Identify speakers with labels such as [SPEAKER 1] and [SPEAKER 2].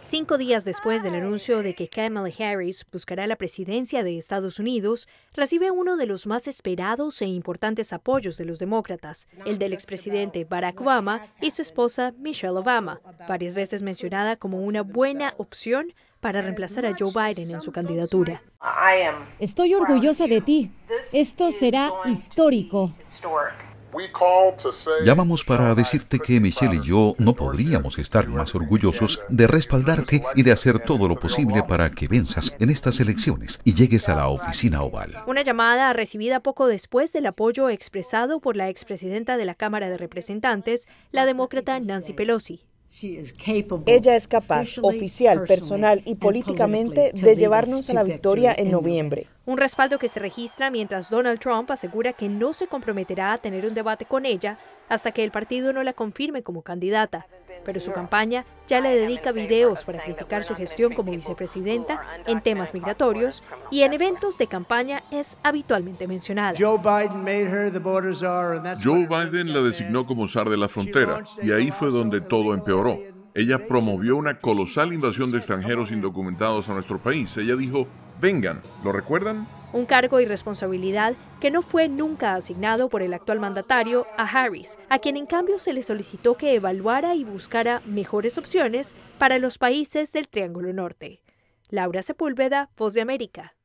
[SPEAKER 1] Cinco días después del anuncio de que Kamala Harris buscará la presidencia de Estados Unidos, recibe uno de los más esperados e importantes apoyos de los demócratas, el del expresidente Barack Obama y su esposa Michelle Obama, varias veces mencionada como una buena opción para reemplazar a Joe Biden en su candidatura. Estoy orgullosa de ti. Esto será histórico.
[SPEAKER 2] Llamamos para decirte que Michelle y yo no podríamos estar más orgullosos de respaldarte y de hacer todo lo posible para que venzas en estas elecciones y llegues a la oficina oval.
[SPEAKER 1] Una llamada recibida poco después del apoyo expresado por la expresidenta de la Cámara de Representantes, la demócrata Nancy Pelosi. Ella es capaz, oficial, personal y políticamente, de llevarnos a la victoria en noviembre. Un respaldo que se registra mientras Donald Trump asegura que no se comprometerá a tener un debate con ella hasta que el partido no la confirme como candidata. Pero su campaña ya le dedica videos para criticar su gestión como vicepresidenta en temas migratorios y en eventos de campaña es habitualmente mencionada. Joe Biden
[SPEAKER 3] la designó como zar de la frontera y ahí fue donde todo empeoró. Ella promovió una colosal invasión de extranjeros indocumentados a nuestro país. Ella dijo, vengan, ¿lo recuerdan?
[SPEAKER 1] Un cargo y responsabilidad que no fue nunca asignado por el actual mandatario a Harris, a quien en cambio se le solicitó que evaluara y buscara mejores opciones para los países del Triángulo Norte. Laura Sepúlveda, Voz de América.